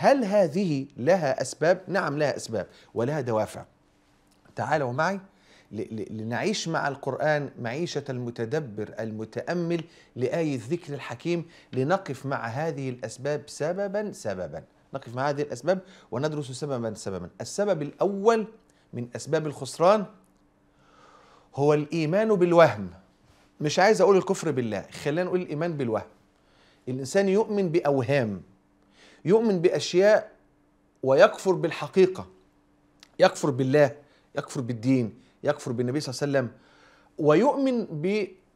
هل هذه لها اسباب؟ نعم لها اسباب ولها دوافع. تعالوا معي لنعيش مع القرآن معيشة المتدبر المتأمل لآي الذكر الحكيم لنقف مع هذه الأسباب سببا سببا نقف مع هذه الأسباب وندرس سببا سببا السبب الأول من أسباب الخسران هو الإيمان بالوهم مش عايز أقول الكفر بالله خلينا نقول الإيمان بالوهم الإنسان يؤمن بأوهام يؤمن باشياء ويكفر بالحقيقه يكفر بالله يكفر بالدين يكفر بالنبي صلى الله عليه وسلم ويؤمن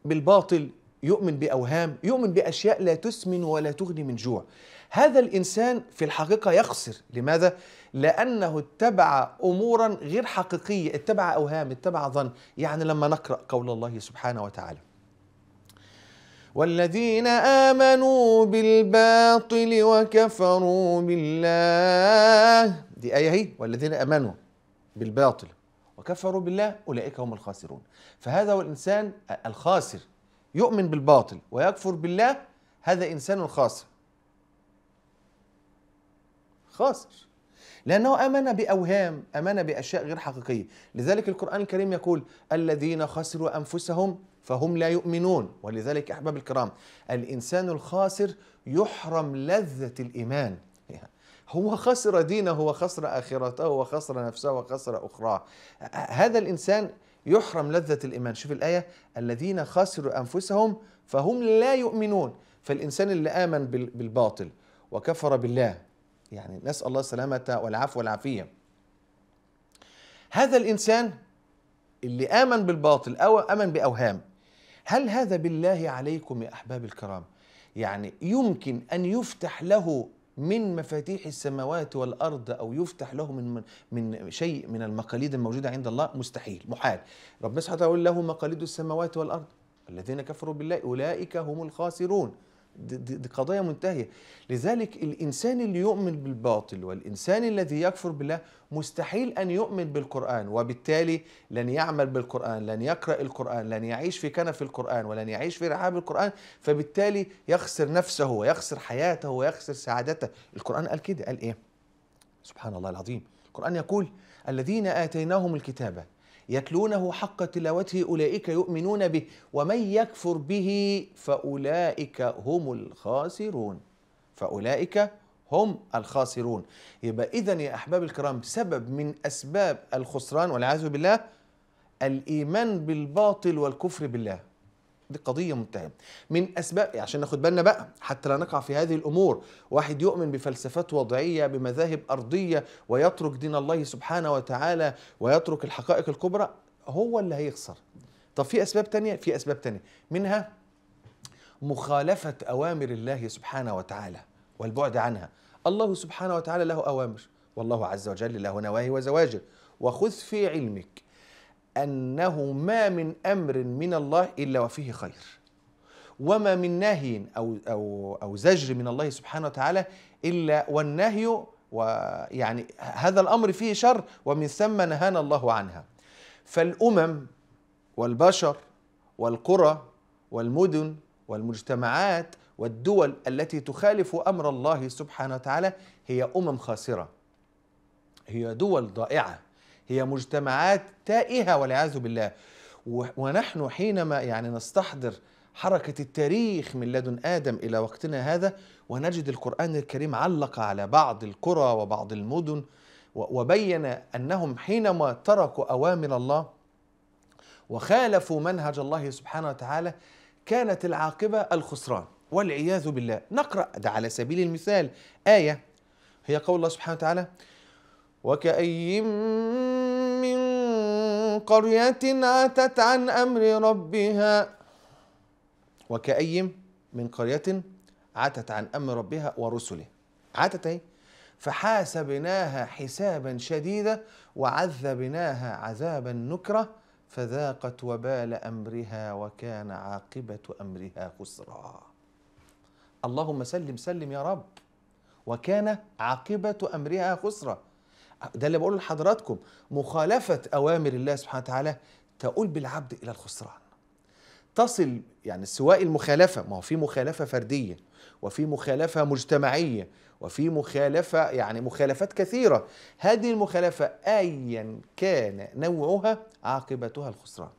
بالباطل يؤمن باوهام يؤمن باشياء لا تسمن ولا تغني من جوع هذا الانسان في الحقيقه يخسر لماذا لانه اتبع امورا غير حقيقيه اتبع اوهام اتبع ظن يعني لما نقرا قول الله سبحانه وتعالى والذين آمنوا بالباطل وكفروا بالله دي آية هي والذين آمنوا بالباطل وكفروا بالله أولئك هم الخاسرون فهذا هو الإنسان الخاسر يؤمن بالباطل ويكفر بالله هذا إنسان خاسر خاسر لأنه آمن بأوهام آمن بأشياء غير حقيقية لذلك القرآن الكريم يقول الذين خسروا أنفسهم فهم لا يؤمنون ولذلك أحباب الكرام الإنسان الخاسر يحرم لذة الإيمان هو خسر دينه وخسر آخرته وخسر نفسه وخسر أخراه هذا الإنسان يحرم لذة الإيمان شوف الآية الذين خسروا أنفسهم فهم لا يؤمنون فالإنسان اللي آمن بالباطل وكفر بالله يعني نسأل الله السلامة والعفو والعافية هذا الإنسان اللي آمن بالباطل أو آمن بأوهام هل هذا بالله عليكم يا أحباب الكرام يعني يمكن أن يفتح له من مفاتيح السماوات والارض او يفتح له من من شيء من المقاليد الموجوده عند الله مستحيل محال ربنا سبحانه وتعالى يقول له مقاليد السماوات والارض الذين كفروا بالله اولئك هم الخاسرون دي, دي قضايا منتهية لذلك الإنسان اللي يؤمن بالباطل والإنسان الذي يكفر بالله مستحيل أن يؤمن بالقرآن وبالتالي لن يعمل بالقرآن لن يقرأ القرآن لن يعيش في كنف القرآن ولن يعيش في رحاب القرآن فبالتالي يخسر نفسه ويخسر حياته ويخسر سعادته القرآن قال كده قال إيه سبحان الله العظيم القرآن يقول الذين آتيناهم الكتابه يتلونه حق تلاوته أولئك يؤمنون به ومن يكفر به فأولئك هم الخاسرون فأولئك هم الخاسرون يبقى إذا يا أحباب الكرام سبب من أسباب الخسران والعياذ بالله الإيمان بالباطل والكفر بالله دي قضيه منتهيه من اسباب يعني عشان ناخد بالنا بقى حتى لا نقع في هذه الامور واحد يؤمن بفلسفات وضعيه بمذاهب ارضيه ويترك دين الله سبحانه وتعالى ويترك الحقائق الكبرى هو اللي هيخسر طب في اسباب تانية في اسباب تانية منها مخالفه اوامر الله سبحانه وتعالى والبعد عنها الله سبحانه وتعالى له اوامر والله عز وجل له نواهي وزواجر وخذ في علمك أنه ما من أمر من الله إلا وفيه خير وما من نهي أو, أو, أو زجر من الله سبحانه وتعالى إلا والنهي ويعني هذا الأمر فيه شر ومن ثم نهانا الله عنها فالأمم والبشر والقرى والمدن والمجتمعات والدول التي تخالف امر الله سبحانه وتعالى هي امم خاسره هي دول ضائعه هي مجتمعات تائهة والعياذ بالله ونحن حينما يعني نستحضر حركة التاريخ من لدن آدم إلى وقتنا هذا ونجد القرآن الكريم علق على بعض القرى وبعض المدن وبين أنهم حينما تركوا أوامر الله وخالفوا منهج الله سبحانه وتعالى كانت العاقبة الخسران والعياذ بالله نقرأ ده على سبيل المثال آية هي قول الله سبحانه وتعالى وكأي من قرية عتت عن أمر ربها وكأي من قرية عتت عن أمر ربها ورسله عتت أي فحاسبناها حسابا شديدا وعذبناها عذابا نكرا فذاقت وبال أمرها وكان عاقبة أمرها خسرا اللهم سلم سلم يا رب وكان عاقبة أمرها خسرا ده اللي بقوله لحضراتكم مخالفة أوامر الله سبحانه وتعالى تقول بالعبد إلى الخسران تصل يعني سواء المخالفة ما هو في مخالفة فردية وفي مخالفة مجتمعية وفي مخالفة يعني مخالفات كثيرة هذه المخالفة أيا كان نوعها عاقبتها الخسران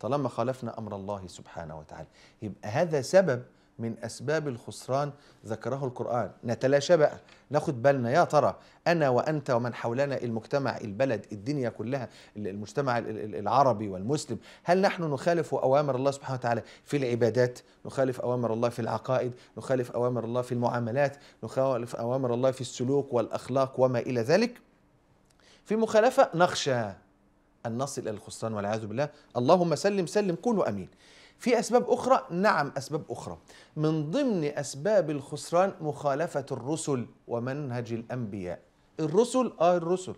طالما خالفنا أمر الله سبحانه وتعالى يبقى هذا سبب من أسباب الخسران ذكره القرآن نتلاشى بقى ناخد بالنا يا ترى أنا وأنت ومن حولنا المجتمع البلد الدنيا كلها المجتمع العربي والمسلم هل نحن نخالف أوامر الله سبحانه وتعالى في العبادات نخالف أوامر الله في العقائد نخالف أوامر الله في المعاملات نخالف أوامر الله في السلوك والأخلاق وما إلى ذلك في مخالفة نخشى أن نصل إلى الخسران والعياذ بالله اللهم سلم سلم كونوا أمين في أسباب أخرى؟ نعم أسباب أخرى من ضمن أسباب الخسران مخالفة الرسل ومنهج الأنبياء الرسل آه الرسل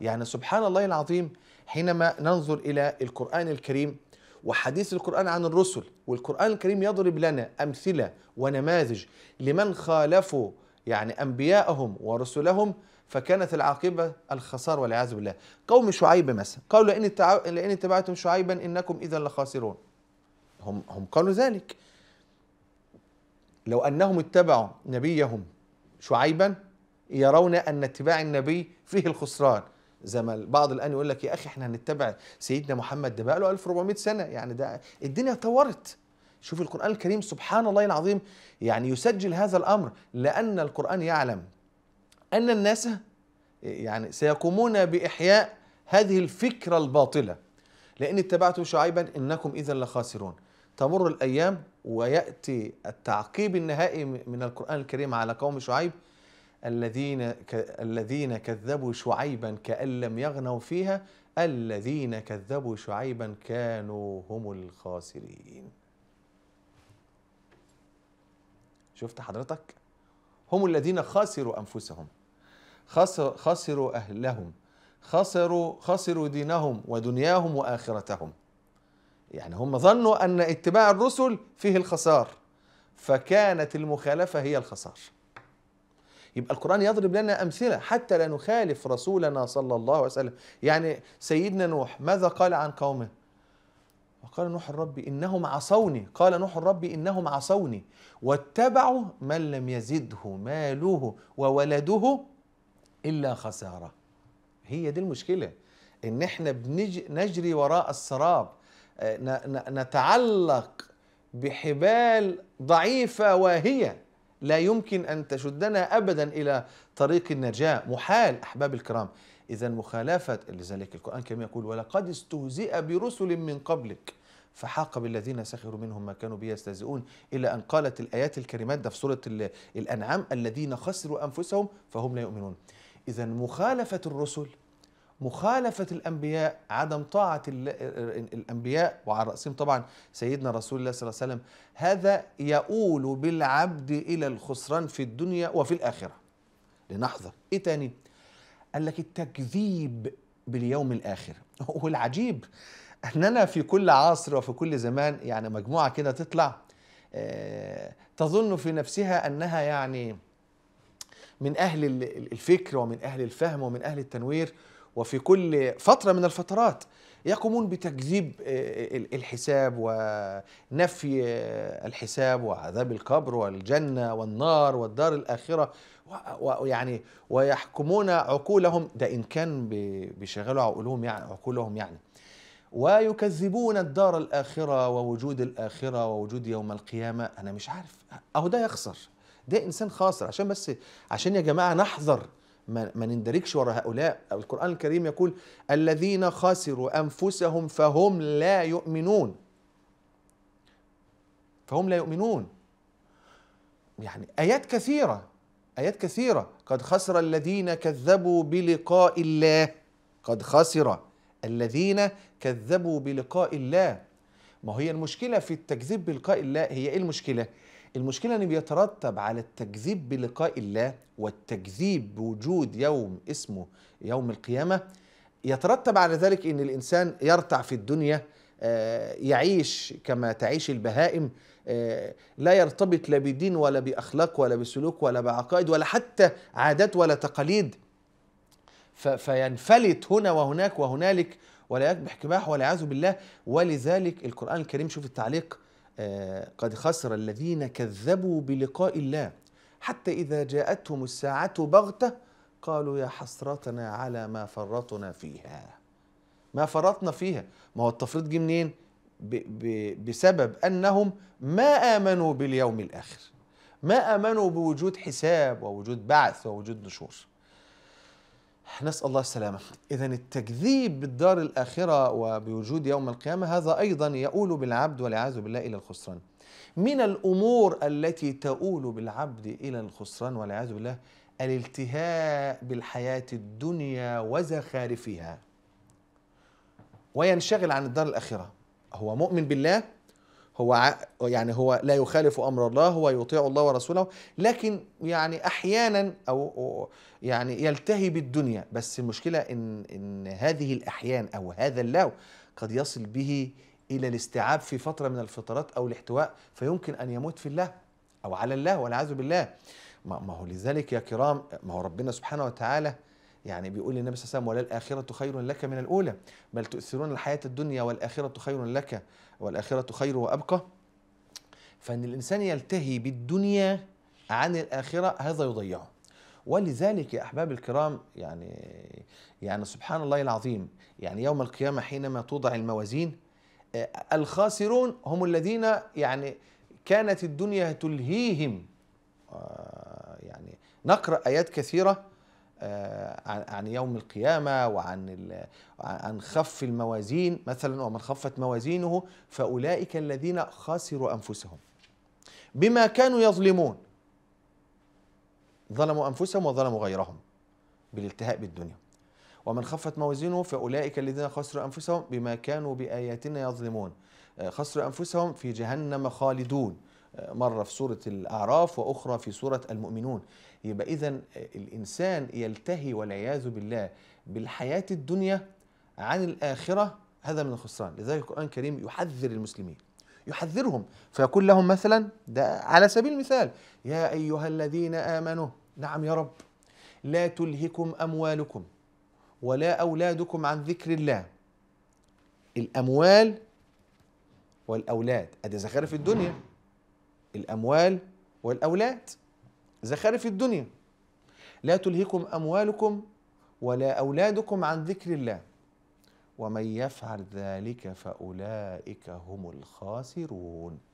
يعني سبحان الله العظيم حينما ننظر إلى القرآن الكريم وحديث القرآن عن الرسل والقرآن الكريم يضرب لنا أمثلة ونماذج لمن خالفوا يعني أنبياءهم ورسلهم فكانت العاقبة الخسار والعياذ بالله قوم شعيب مثلا قالوا لئن اتبعتم شعيبا إنكم إذا لخاسرون هم هم قالوا ذلك لو انهم اتبعوا نبيهم شعيبا يرون ان اتباع النبي فيه الخسران زي ما بعض الان يقول لك يا اخي احنا هنتبع سيدنا محمد ده بقى له 1400 سنه يعني ده الدنيا اتطورت شوف القران الكريم سبحان الله العظيم يعني يسجل هذا الامر لان القران يعلم ان الناس يعني سيقومون باحياء هذه الفكره الباطله لان اتبعتم شعيبا انكم اذا لخاسرون تمر الأيام ويأتي التعقيب النهائي من القرآن الكريم على قوم شعيب الذين الذين كذبوا شعيبا كأن لم يغنوا فيها الذين كذبوا شعيبا كانوا هم الخاسرين شفت حضرتك هم الذين خسروا أنفسهم خسر خسروا أهلهم خسروا خسروا دينهم ودنياهم وآخرتهم يعني هم ظنوا أن اتباع الرسل فيه الخسار فكانت المخالفة هي الخسار يبقى القرآن يضرب لنا أمثلة حتى لا نخالف رسولنا صلى الله عليه وسلم يعني سيدنا نوح ماذا قال عن قومه وقال نوح الرب إنهم عصوني قال نوح الرب إنهم عصوني واتبعوا من لم يزده ماله وولده إلا خسارة هي دي المشكلة إن إحنا بنجري وراء السراب آه، نتعلق بحبال ضعيفة واهية لا يمكن أن تشدنا أبدا إلى طريق النجاة محال أحباب الكرام إذا مخالفة لذلك القرآن كما يقول ولقد استهزئ برسل من قبلك فحاق بالذين سخروا منهم ما كانوا به يستهزئون إلى أن قالت الآيات الكريمات ده في سورة الأنعام الذين خسروا أنفسهم فهم لا يؤمنون إذا مخالفة الرسل مخالفة الأنبياء عدم طاعة الأنبياء وعلى رأسهم طبعا سيدنا رسول الله صلى الله عليه وسلم هذا يؤول بالعبد إلى الخسران في الدنيا وفي الآخرة لنحظر إيه تاني قال لك التكذيب باليوم الآخر والعجيب أننا في كل عصر وفي كل زمان يعني مجموعة كده تطلع آه، تظن في نفسها أنها يعني من أهل الفكر ومن أهل الفهم ومن أهل التنوير وفي كل فترة من الفترات يقومون بتكذيب آه، آه، الحساب ونفي آه، الحساب وعذاب القبر والجنة والنار والدار الآخرة ويعني ويحكمون عقولهم ده إن كان بيشغلوا عقولهم يعني عقولهم يعني ويكذبون الدار الآخرة ووجود الآخرة ووجود يوم القيامة أنا مش عارف أهو ده يخسر ده إنسان خاسر عشان بس عشان يا جماعة نحذر ما نندركش وراء هؤلاء القرآن الكريم يقول الذين خسروا أنفسهم فهم لا يؤمنون فهم لا يؤمنون يعني آيات كثيرة آيات كثيرة قد خسر الذين كذبوا بلقاء الله قد خسر الذين كذبوا بلقاء الله ما هي المشكلة في التكذيب بلقاء الله هي إيه المشكلة؟ المشكله ان بيترتب على التكذيب بلقاء الله والتكذيب بوجود يوم اسمه يوم القيامه يترتب على ذلك ان الانسان يرتع في الدنيا آه، يعيش كما تعيش البهائم آه، لا يرتبط لا بدين ولا باخلاق ولا بسلوك ولا بعقائد ولا حتى عادات ولا تقاليد فينفلت هنا وهناك وهنالك ولا يكبح كباح والعياذ بالله ولذلك القران الكريم شوف التعليق آه، قد خسر الذين كذبوا بلقاء الله حتى إذا جاءتهم الساعة بغتة قالوا يا حسرتنا على ما فرطنا فيها ما فرطنا فيها ما هو التفريط جه منين بسبب أنهم ما آمنوا باليوم الآخر ما آمنوا بوجود حساب ووجود بعث ووجود نشور نسأل الله السلامة إذا التكذيب بالدار الآخرة وبوجود يوم القيامة هذا أيضا يؤول بالعبد والعياذ بالله إلى الخسران من الأمور التي تؤول بالعبد إلى الخسران والعياذ بالله الالتهاء بالحياة الدنيا وزخارفها وينشغل عن الدار الآخرة هو مؤمن بالله هو يعني هو لا يخالف امر الله هو يطيع الله ورسوله لكن يعني احيانا او يعني يلتهي بالدنيا بس المشكله ان ان هذه الاحيان او هذا اللهو قد يصل به الى الاستيعاب في فتره من الفترات او الاحتواء فيمكن ان يموت في الله او على الله والعياذ بالله ما هو لذلك يا كرام ما هو ربنا سبحانه وتعالى يعني بيقول النبي صلى الله عليه وسلم ولا الآخرة خير لك من الأولى بل تؤثرون الحياة الدنيا والآخرة خير لك والآخرة خير وأبقى فإن الإنسان يلتهي بالدنيا عن الآخرة هذا يضيعه ولذلك يا أحباب الكرام يعني يعني سبحان الله العظيم يعني يوم القيامة حينما توضع الموازين آه، الخاسرون هم الذين يعني كانت الدنيا تلهيهم آه، يعني نقرأ آيات كثيرة آه، عن يوم القيامة وعن عن خف الموازين مثلا ومن خفت موازينه فأولئك الذين خسروا أنفسهم بما كانوا يظلمون ظلموا أنفسهم وظلموا غيرهم بالالتهاء بالدنيا ومن خفت موازينه فأولئك الذين خسروا أنفسهم بما كانوا بآياتنا يظلمون آه، خسروا أنفسهم في جهنم خالدون مرة في سورة الأعراف وأخرى في سورة المؤمنون يبقى إذا الإنسان يلتهي والعياذ بالله بالحياة الدنيا عن الآخرة هذا من الخسران لذلك القرآن الكريم يحذر المسلمين يحذرهم فيقول لهم مثلا ده على سبيل المثال يا أيها الذين آمنوا نعم يا رب لا تلهكم أموالكم ولا أولادكم عن ذكر الله الأموال والأولاد أدي زخارف الدنيا الأموال والأولاد زخارف الدنيا لا تلهكم أموالكم ولا أولادكم عن ذكر الله ومن يفعل ذلك فأولئك هم الخاسرون